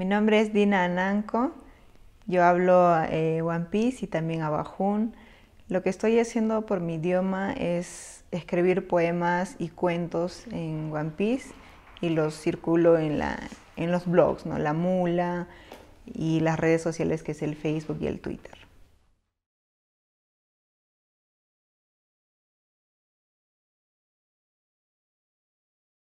Mi nombre es Dina Ananco, yo hablo eh, One Piece y también abajún, Lo que estoy haciendo por mi idioma es escribir poemas y cuentos en One Piece y los circulo en, la, en los blogs, ¿no? La Mula y las redes sociales que es el Facebook y el Twitter.